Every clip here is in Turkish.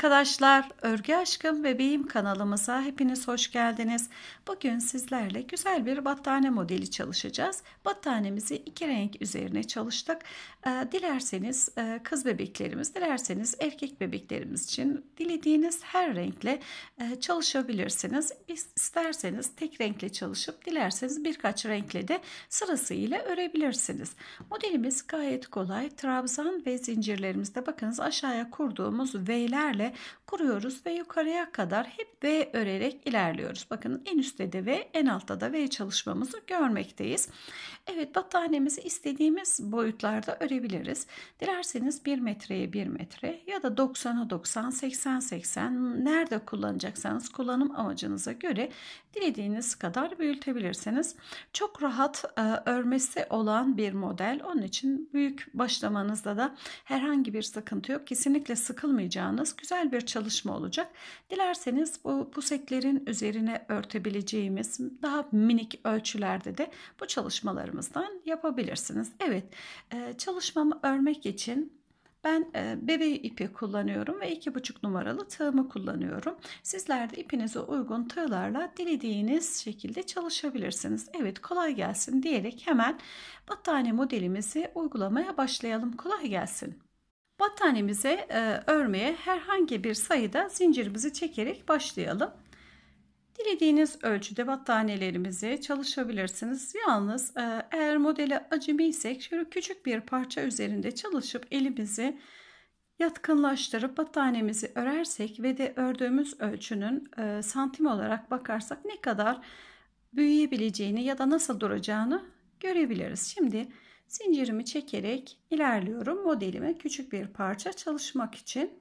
arkadaşlar, Örgü Aşkım Bebeğim kanalımıza hepiniz hoş geldiniz. Bugün sizlerle güzel bir battaniye modeli çalışacağız. Battaniyemizi iki renk üzerine çalıştık. Ee, dilerseniz e, kız bebeklerimiz, dilerseniz erkek bebeklerimiz için dilediğiniz her renkle e, çalışabilirsiniz. İsterseniz tek renkle çalışıp dilerseniz birkaç renkle de sırasıyla örebilirsiniz. Modelimiz gayet kolay. Trabzan ve zincirlerimizde bakınız aşağıya kurduğumuz V'lerle kuruyoruz ve yukarıya kadar hep V örerek ilerliyoruz. Bakın en üstte de V, en altta da V çalışmamızı görmekteyiz. Evet battaniyemizi istediğimiz boyutlarda örebiliriz. Dilerseniz 1 metreye 1 metre ya da 90'a 90, 80'a 80, 80 nerede kullanacaksanız kullanım amacınıza göre dilediğiniz kadar büyütebilirsiniz. Çok rahat e, örmesi olan bir model. Onun için büyük başlamanızda da herhangi bir sıkıntı yok. Kesinlikle sıkılmayacağınız güzel bir çalışma olacak. Dilerseniz bu puseklerin üzerine örtebileceğimiz daha minik ölçülerde de bu çalışmalarımızdan yapabilirsiniz. Evet, e, çalışmamı örmek için ben e, ipi kullanıyorum ve iki buçuk numaralı tığımı kullanıyorum. Sizler de ipinize uygun tığlarla dilediğiniz şekilde çalışabilirsiniz. Evet kolay gelsin diyerek hemen battaniye modelimizi uygulamaya başlayalım. Kolay gelsin. Battaniyemize örmeye herhangi bir sayıda zincirimizi çekerek başlayalım. Dilediğiniz ölçüde battaniyelerimizi çalışabilirsiniz. Yalnız e, eğer modele acemiysek şöyle küçük bir parça üzerinde çalışıp elimizi yatkınlaştırıp battaniyemizi örersek ve de ördüğümüz ölçünün e, santim olarak bakarsak ne kadar büyüyebileceğini ya da nasıl duracağını görebiliriz. Şimdi zincirimi çekerek ilerliyorum modelime küçük bir parça çalışmak için.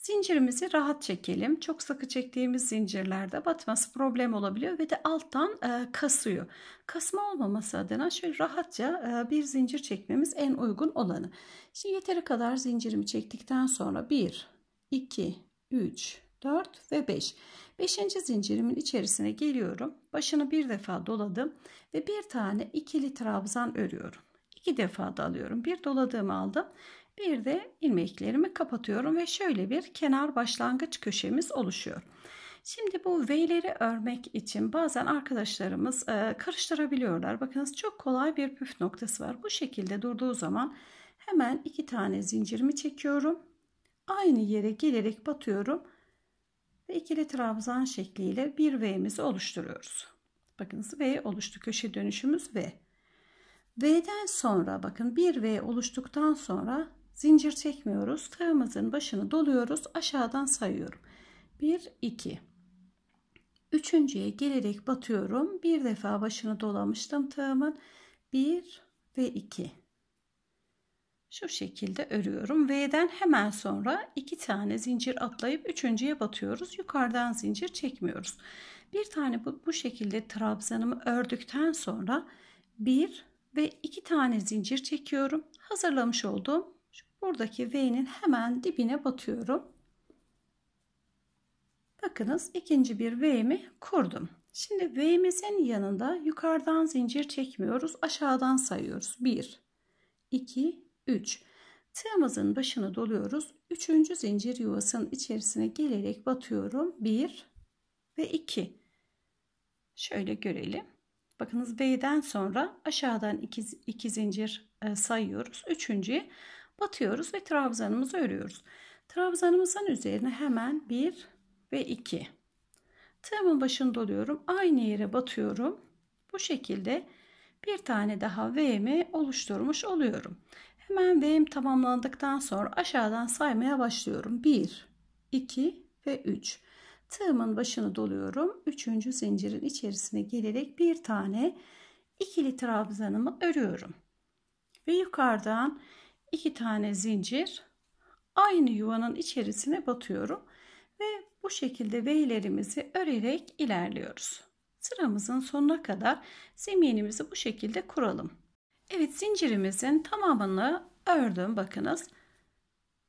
Zincirimizi rahat çekelim. Çok sıkı çektiğimiz zincirlerde batması problem olabiliyor ve de alttan e, kasıyor. Kasma olmaması adına şöyle rahatça e, bir zincir çekmemiz en uygun olanı. Şimdi yeteri kadar zincirimi çektikten sonra 1, 2, 3, 4 ve 5. 5. zincirimin içerisine geliyorum. Başını bir defa doladım ve bir tane ikili trabzan örüyorum. İki defa da alıyorum. Bir doladığımı aldım. Bir de ilmeklerimi kapatıyorum ve şöyle bir kenar başlangıç köşemiz oluşuyor. Şimdi bu V'leri örmek için bazen arkadaşlarımız e, karıştırabiliyorlar. Bakınız çok kolay bir püf noktası var. Bu şekilde durduğu zaman hemen iki tane zincirimi çekiyorum. Aynı yere gelerek batıyorum. Ve ikili trabzan şekliyle bir V'mizi oluşturuyoruz. Bakınız V oluştu. Köşe dönüşümüz V. V'den sonra bakın bir V oluştuktan sonra zincir çekmiyoruz. Tığımızın başını doluyoruz. Aşağıdan sayıyorum. 1 2 Üçüncüye gelerek batıyorum. Bir defa başını dolamıştım tığımın. 1 ve 2. Şu şekilde örüyorum. V'den hemen sonra iki tane zincir atlayıp üçüncüye batıyoruz. Yukarıdan zincir çekmiyoruz. Bir tane bu, bu şekilde trabzanımı ördükten sonra bir ve iki tane zincir çekiyorum. Hazırlamış olduğum buradaki V'nin hemen dibine batıyorum. Bakınız ikinci bir V'mi kurdum. Şimdi V'mizin yanında yukarıdan zincir çekmiyoruz. Aşağıdan sayıyoruz. 1, 2, 3. Tığımızın başını doluyoruz. Üçüncü zincir yuvasının içerisine gelerek batıyorum. 1 ve 2. Şöyle görelim. Bakınız V'den sonra aşağıdan 2, zincir e, sayıyoruz. Üçüncüye batıyoruz ve trabzanımızı örüyoruz. Trabzanımızın üzerine hemen 1 ve 2. Tığımın başını doluyorum. Aynı yere batıyorum. Bu şekilde bir tane daha V'mi oluşturmuş oluyorum. Hemen V'm tamamlandıktan sonra aşağıdan saymaya başlıyorum. 1, 2 ve 3. Tığımın başını doluyorum. 3. zincirin içerisine gelerek bir tane ikili trabzanımı örüyorum. Ve yukarıdan iki tane zincir aynı yuvanın içerisine batıyorum ve bu şekilde V'lerimizi örerek ilerliyoruz. Sıramızın sonuna kadar zeminimizi bu şekilde kuralım. Evet zincirimizin tamamını ördüm bakınız.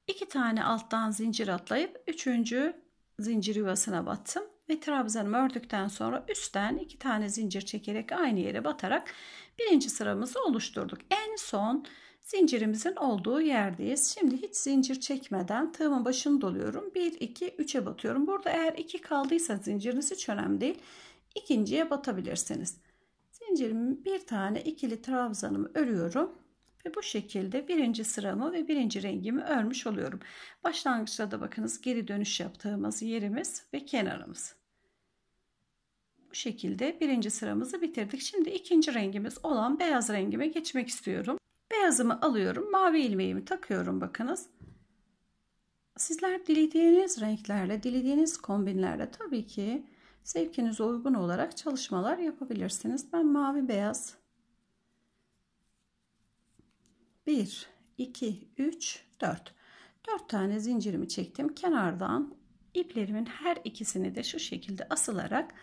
İki tane alttan zincir atlayıp üçüncü zincir yuvasına battım ve trabzanımı ördükten sonra üstten iki tane zincir çekerek aynı yere batarak birinci sıramızı oluşturduk. En son Zincirimizin olduğu yerdeyiz. Şimdi hiç zincir çekmeden tığımın başını doluyorum. 1, 2, 3'e batıyorum. Burada eğer 2 kaldıysa zinciriniz hiç önemli değil. İkinciye batabilirsiniz. Zincirimin bir tane ikili trabzanımı örüyorum. Ve bu şekilde birinci sıramı ve birinci rengimi örmüş oluyorum. Başlangıçta da bakınız geri dönüş yaptığımız yerimiz ve kenarımız. Bu şekilde birinci sıramızı bitirdik. Şimdi ikinci rengimiz olan beyaz rengime geçmek istiyorum. Beyazımı alıyorum. Mavi ilmeğimi takıyorum bakınız. Sizler dilediğiniz renklerle, dilediğiniz kombinlerle tabii ki zevkinize uygun olarak çalışmalar yapabilirsiniz. Ben mavi beyaz 1 2 3 4 4 tane zincirimi çektim. Kenardan iplerimin her ikisini de şu şekilde asılarak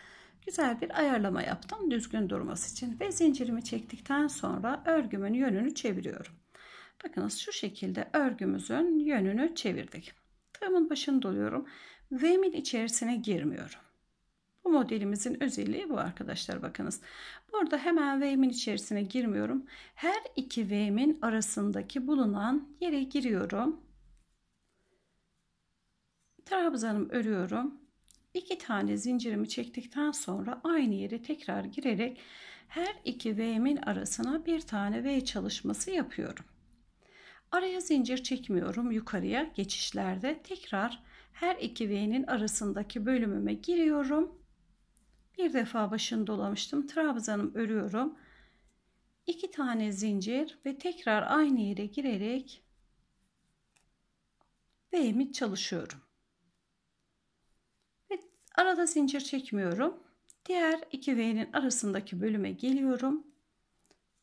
güzel bir ayarlama yaptım düzgün durması için ve zincirimi çektikten sonra örgümün yönünü çeviriyorum. Bakınız şu şekilde örgümüzün yönünü çevirdik. Tığımın başını doluyorum. V'min içerisine girmiyorum. Bu modelimizin özelliği bu arkadaşlar bakınız. Burada hemen V'min içerisine girmiyorum. Her iki V'min arasındaki bulunan yere giriyorum. Trabzanımı örüyorum iki tane zincirimi çektikten sonra aynı yere tekrar girerek her iki V'min arasına bir tane V çalışması yapıyorum. Araya zincir çekmiyorum yukarıya geçişlerde tekrar her iki V'nin arasındaki bölümüme giriyorum. Bir defa başını dolamıştım. Trabzanım örüyorum. İki tane zincir ve tekrar aynı yere girerek V'mi çalışıyorum. Arada zincir çekmiyorum. Diğer iki V'nin arasındaki bölüme geliyorum.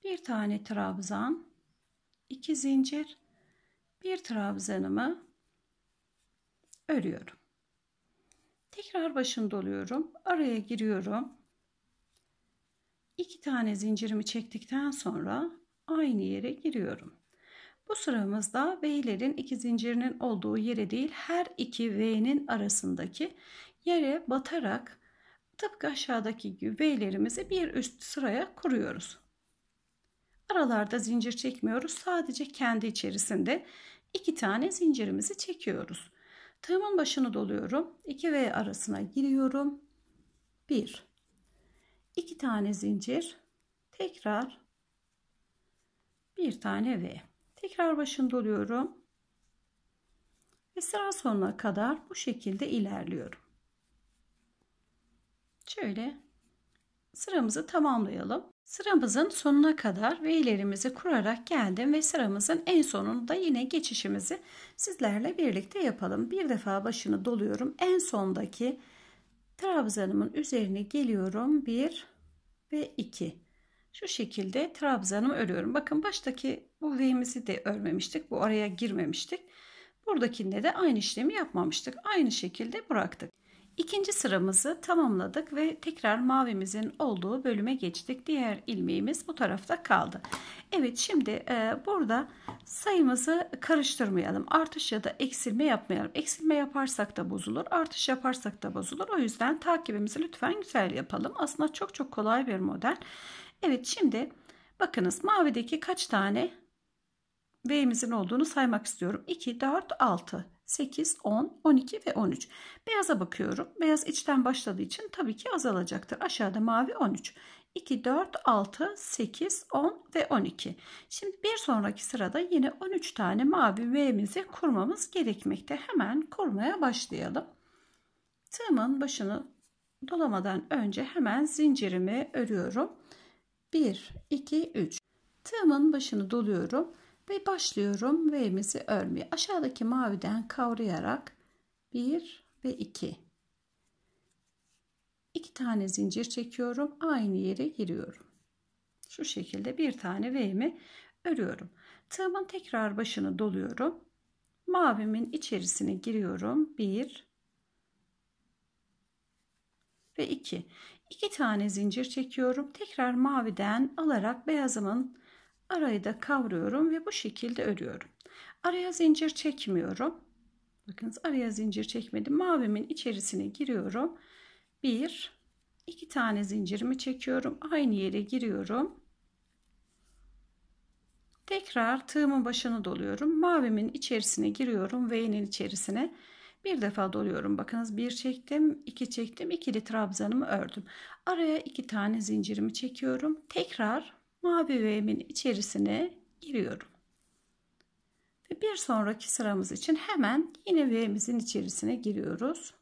Bir tane trabzan, iki zincir, bir trabzanımı örüyorum. Tekrar başını doluyorum. Araya giriyorum. İki tane zincirimi çektikten sonra aynı yere giriyorum. Bu sıramızda V'lerin iki zincirinin olduğu yere değil her iki V'nin arasındaki yere batarak tıpkı aşağıdaki gibi V'lerimizi bir üst sıraya kuruyoruz. Aralarda zincir çekmiyoruz. Sadece kendi içerisinde iki tane zincirimizi çekiyoruz. Tığımın başını doluyorum. 2 V arasına giriyorum. 1 2 tane zincir. Tekrar bir tane V tekrar başında oluyorum. Ve sıra sonuna kadar bu şekilde ilerliyorum. Şöyle sıramızı tamamlayalım. Sıramızın sonuna kadar ve ilerimizi kurarak geldim ve sıramızın en sonunda yine geçişimizi sizlerle birlikte yapalım. Bir defa başını doluyorum. En sondaki trabzanımın üzerine geliyorum. 1 ve 2 şu şekilde trabzanımı örüyorum. Bakın baştaki bu V'mizi de örmemiştik. Bu araya girmemiştik. Buradakinde de aynı işlemi yapmamıştık. Aynı şekilde bıraktık. İkinci sıramızı tamamladık ve tekrar mavimizin olduğu bölüme geçtik. Diğer ilmeğimiz bu tarafta kaldı. Evet şimdi e, burada sayımızı karıştırmayalım. Artış ya da eksilme yapmayalım. Eksilme yaparsak da bozulur. Artış yaparsak da bozulur. O yüzden takibimizi lütfen güzel yapalım. Aslında çok çok kolay bir model. Evet şimdi bakınız mavideki kaç tane V'mizin olduğunu saymak istiyorum. 2, 4, 6, 8, 10, 12 ve 13. Beyaza bakıyorum. Beyaz içten başladığı için tabii ki azalacaktır. Aşağıda mavi 13. 2, 4, 6, 8, 10 ve 12. Şimdi bir sonraki sırada yine 13 tane mavi V'mizi kurmamız gerekmekte. Hemen kurmaya başlayalım. Tığımın başını dolamadan önce hemen zincirimi örüyorum. 1, 2, 3. Tığımın başını doluyorum ve başlıyorum V'mizi örmeye. Aşağıdaki maviden kavrayarak 1 ve 2. 2 tane zincir çekiyorum. Aynı yere giriyorum. Şu şekilde bir tane V'mi örüyorum. Tığımın tekrar başını doluyorum. Mavimin içerisine giriyorum. 1 ve 2. 2 tane zincir çekiyorum. Tekrar maviden alarak beyazımın arayı da kavruyorum ve bu şekilde örüyorum. Araya zincir çekmiyorum. Bakınız araya zincir çekmedim. Mavimin içerisine giriyorum. 1 2 tane zincirimi çekiyorum. Aynı yere giriyorum. Tekrar tığımın başını doluyorum. Mavimin içerisine giriyorum. V'nin içerisine. Bir defa doluyorum. Bakınız bir çektim, iki çektim, ikili trabzanımı ördüm. Araya iki tane zincirimi çekiyorum. Tekrar mavi veğimin içerisine giriyorum. Ve bir sonraki sıramız için hemen yine V'mizin içerisine giriyoruz.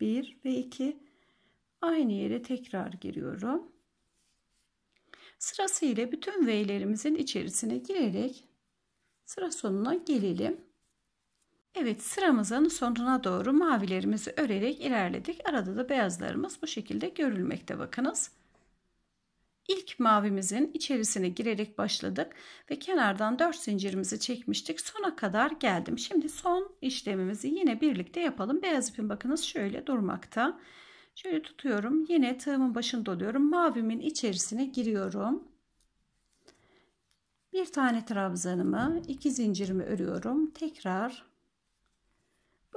1 ve 2 aynı yere tekrar giriyorum. Sırasıyla bütün V'lerimizin içerisine girerek sıra sonuna gelelim. Evet sıramızın sonuna doğru mavilerimizi örerek ilerledik. Arada da beyazlarımız bu şekilde görülmekte bakınız. İlk mavimizin içerisine girerek başladık ve kenardan 4 zincirimizi çekmiştik. Sona kadar geldim. Şimdi son işlemimizi yine birlikte yapalım. Beyaz ipin bakınız şöyle durmakta. Şöyle tutuyorum. Yine tığımın başını doluyorum. Mavimin içerisine giriyorum. Bir tane trabzanımı, iki zincirimi örüyorum. Tekrar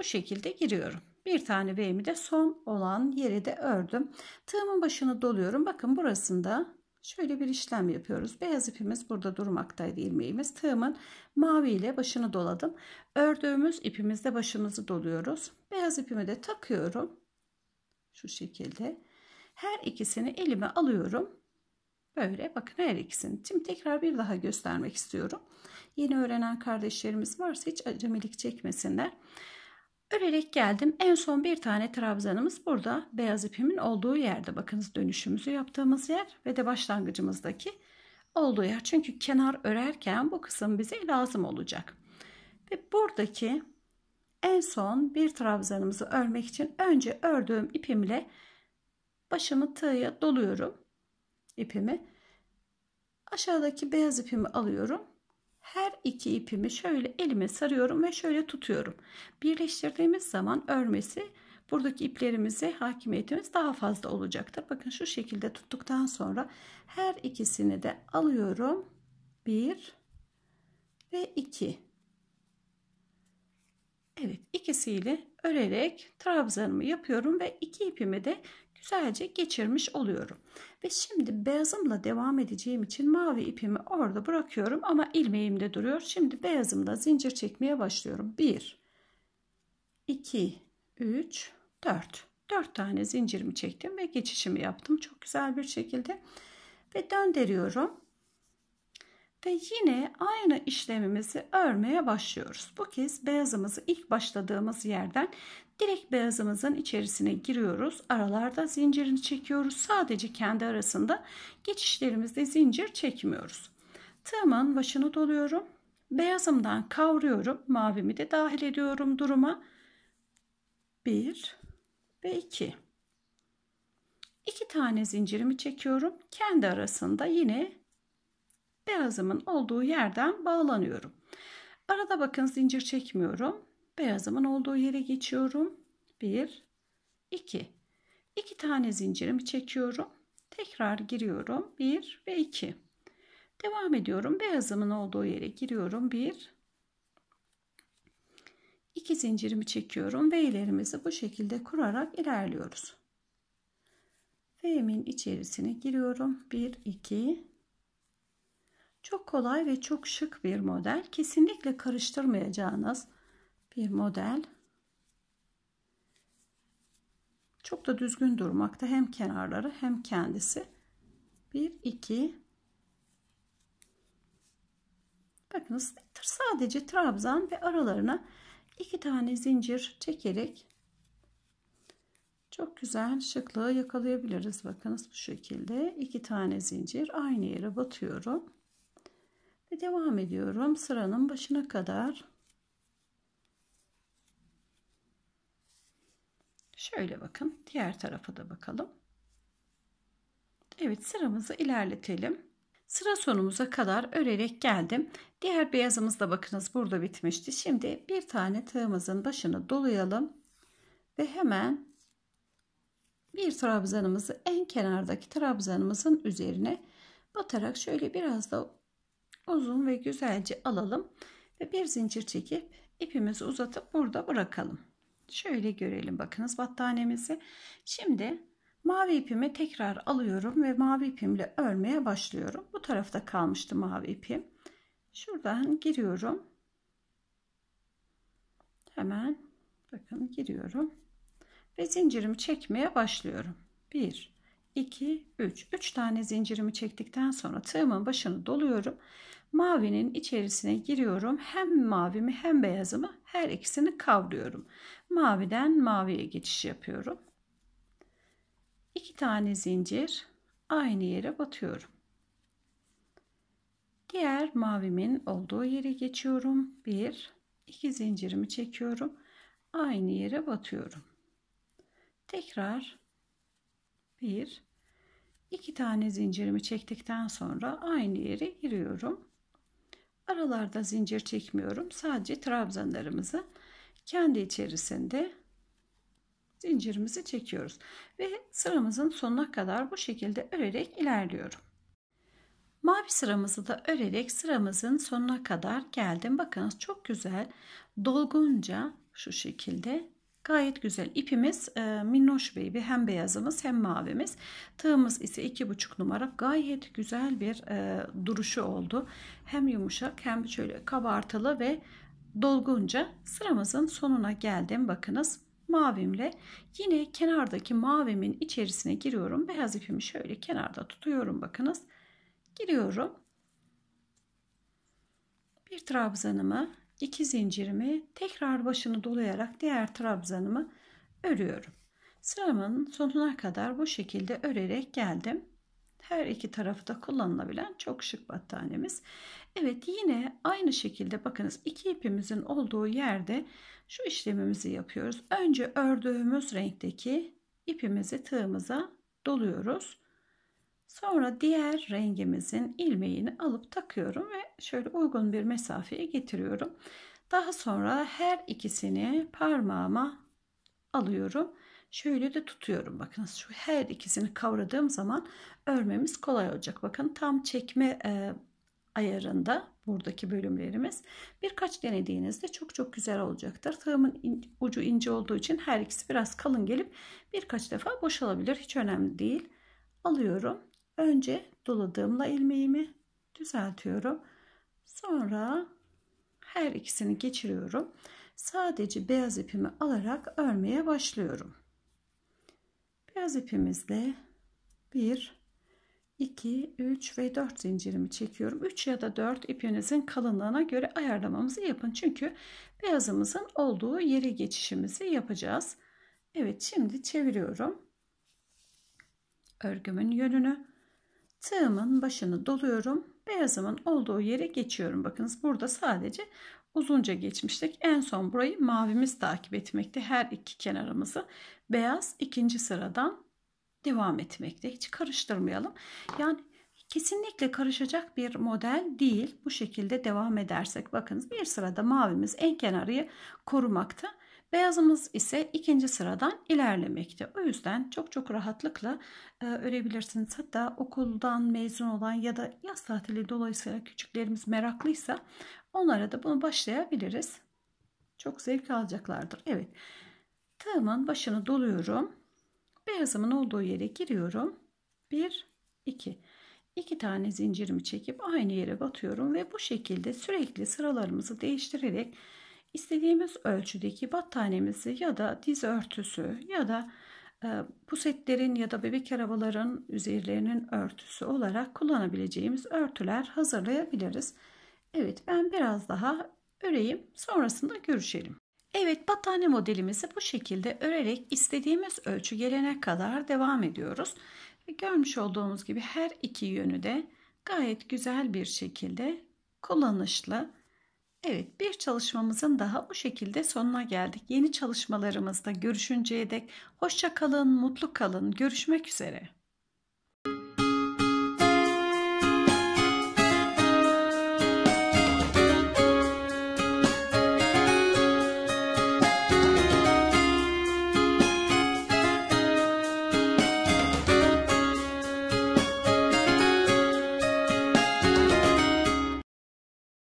bu şekilde giriyorum. Bir tane V'mi de son olan yeri de ördüm. Tığımın başını doluyorum. Bakın burasında şöyle bir işlem yapıyoruz. Beyaz ipimiz burada durmaktaydı ilmeğimiz. Tığımın mavi ile başını doladım. Ördüğümüz ipimizde başımızı doluyoruz. Beyaz ipimi de takıyorum. Şu şekilde. Her ikisini elime alıyorum. Böyle bakın her ikisini. Şimdi tekrar bir daha göstermek istiyorum. Yeni öğrenen kardeşlerimiz varsa hiç acemilik çekmesinler. Örerek geldim. En son bir tane trabzanımız burada. Beyaz ipimin olduğu yerde. Bakınız dönüşümüzü yaptığımız yer ve de başlangıcımızdaki olduğu yer. Çünkü kenar örerken bu kısım bize lazım olacak. Ve buradaki en son bir trabzanımızı örmek için önce ördüğüm ipimle başımı tığa doluyorum ipimi. Aşağıdaki beyaz ipimi alıyorum her iki ipimi şöyle elime sarıyorum ve şöyle tutuyorum. Birleştirdiğimiz zaman örmesi buradaki iplerimize hakimiyetimiz daha fazla olacaktır. Bakın şu şekilde tuttuktan sonra her ikisini de alıyorum. 1 ve 2. Evet ikisiyle örerek trabzanımı yapıyorum ve iki ipimi de güzelce geçirmiş oluyorum. Ve şimdi beyazımla devam edeceğim için mavi ipimi orada bırakıyorum ama ilmeğim de duruyor. Şimdi beyazımla zincir çekmeye başlıyorum. 1 2 3 4 4 tane zincirimi çektim ve geçişimi yaptım. Çok güzel bir şekilde ve döndürüyorum. Ve yine aynı işlemimizi örmeye başlıyoruz. Bu kez beyazımızı ilk başladığımız yerden Direkt beyazımızın içerisine giriyoruz. Aralarda zincirini çekiyoruz. Sadece kendi arasında geçişlerimizde zincir çekmiyoruz. Tığımın başını doluyorum. Beyazımdan kavruyorum. Mavimi de dahil ediyorum duruma. 1 ve 2. 2 tane zincirimi çekiyorum. Kendi arasında yine beyazımın olduğu yerden bağlanıyorum. Arada bakın zincir çekmiyorum beyazımın olduğu yere geçiyorum. 1 2 2 tane zincirimi çekiyorum. Tekrar giriyorum. 1 ve 2. Devam ediyorum. Beyazımın olduğu yere giriyorum. 1 2 zincirimi çekiyorum V'lerimizi bu şekilde kurarak ilerliyoruz. V'min içerisine giriyorum. 1 2 Çok kolay ve çok şık bir model. Kesinlikle karıştırmayacağınız bir model. Çok da düzgün durmakta. Hem kenarları hem kendisi. 1, 2. Bakınız sadece trabzan ve aralarına iki tane zincir çekerek çok güzel şıklığı yakalayabiliriz. Bakınız bu şekilde iki tane zincir aynı yere batıyorum. Ve devam ediyorum sıranın başına kadar. Şöyle bakın. Diğer tarafa da bakalım. Evet sıramızı ilerletelim. Sıra sonumuza kadar örerek geldim. Diğer beyazımız da bakınız burada bitmişti. Şimdi bir tane tığımızın başını dolayalım. Ve hemen bir trabzanımızı en kenardaki trabzanımızın üzerine batarak şöyle biraz da uzun ve güzelce alalım. Ve bir zincir çekip ipimizi uzatıp burada bırakalım. Şöyle görelim bakınız battaniyemizi. Şimdi mavi ipimi tekrar alıyorum ve mavi ipimle örmeye başlıyorum. Bu tarafta kalmıştı mavi ipim. Şuradan giriyorum. Hemen bakın giriyorum. Ve zincirimi çekmeye başlıyorum. 1 2 3 3 tane zincirimi çektikten sonra tığımın başını doluyorum. Mavinin içerisine giriyorum. Hem mavimi hem beyazımı her ikisini kavruyorum. Maviden maviye geçiş yapıyorum. İki tane zincir aynı yere batıyorum. Diğer mavimin olduğu yere geçiyorum. Bir, iki zincirimi çekiyorum. Aynı yere batıyorum. Tekrar bir, iki tane zincirimi çektikten sonra aynı yere giriyorum. Aralarda zincir çekmiyorum. Sadece trabzanlarımızı kendi içerisinde zincirimizi çekiyoruz. Ve sıramızın sonuna kadar bu şekilde örerek ilerliyorum. Mavi sıramızı da örerek sıramızın sonuna kadar geldim. Bakınız çok güzel dolgunca şu şekilde Gayet güzel ipimiz e, minnoş baby hem beyazımız hem mavimiz. Tığımız ise iki buçuk numara gayet güzel bir e, duruşu oldu. Hem yumuşak hem şöyle kabartılı ve dolgunca sıramızın sonuna geldim. Bakınız mavimle yine kenardaki mavimin içerisine giriyorum. Beyaz ipimi şöyle kenarda tutuyorum bakınız. Giriyorum. Bir trabzanımı 2 zincirimi tekrar başını dolayarak diğer trabzanımı örüyorum. Sıramın sonuna kadar bu şekilde örerek geldim. Her iki tarafı da kullanılabilen çok şık battaniyemiz. Evet yine aynı şekilde bakınız iki ipimizin olduğu yerde şu işlemimizi yapıyoruz. Önce ördüğümüz renkteki ipimizi tığımıza doluyoruz. Sonra diğer rengimizin ilmeğini alıp takıyorum ve şöyle uygun bir mesafeye getiriyorum. Daha sonra her ikisini parmağıma alıyorum. Şöyle de tutuyorum. Bakın, şu her ikisini kavradığım zaman örmemiz kolay olacak. Bakın tam çekme e, ayarında buradaki bölümlerimiz birkaç denediğinizde çok çok güzel olacaktır. Tığımın in, ucu ince olduğu için her ikisi biraz kalın gelip birkaç defa boşalabilir. Hiç önemli değil. Alıyorum Önce doladığımla ilmeğimi düzeltiyorum. Sonra her ikisini geçiriyorum. Sadece beyaz ipimi alarak örmeye başlıyorum. Beyaz ipimizle 1 2 3 ve 4 zincirimi çekiyorum. 3 ya da 4 ipinizin kalınlığına göre ayarlamamızı yapın. Çünkü beyazımızın olduğu yere geçişimizi yapacağız. Evet şimdi çeviriyorum. Örgümün yönünü tığımın başını doluyorum. Beyazımın olduğu yere geçiyorum. Bakınız burada sadece uzunca geçmiştik. En son burayı mavimiz takip etmekte. Her iki kenarımızı beyaz ikinci sıradan devam etmekte. Hiç karıştırmayalım. Yani kesinlikle karışacak bir model değil. Bu şekilde devam edersek bakınız bir sırada mavimiz en kenarıyı korumakta. Beyazımız ise ikinci sıradan ilerlemekte. O yüzden çok çok rahatlıkla e, örebilirsiniz. Hatta okuldan mezun olan ya da yaz tatili dolayısıyla küçüklerimiz meraklıysa onlara da bunu başlayabiliriz. Çok zevk alacaklardır. Evet. Tığımın başını doluyorum. Beyazımın olduğu yere giriyorum. 1 2 2 tane zincirimi çekip aynı yere batıyorum ve bu şekilde sürekli sıralarımızı değiştirerek istediğimiz ölçüdeki battaniyemizi ya da diz örtüsü ya da e, pusetlerin ya da bebek arabaların üzerlerinin örtüsü olarak kullanabileceğimiz örtüler hazırlayabiliriz. Evet ben biraz daha öreyim sonrasında görüşelim. Evet battaniye modelimizi bu şekilde örerek istediğimiz ölçü gelene kadar devam ediyoruz. Görmüş olduğunuz gibi her iki yönü de gayet güzel bir şekilde kullanışlı Evet, bir çalışmamızın daha bu şekilde sonuna geldik. Yeni çalışmalarımızda görüşünceye dek hoşça kalın, mutlu kalın. Görüşmek üzere.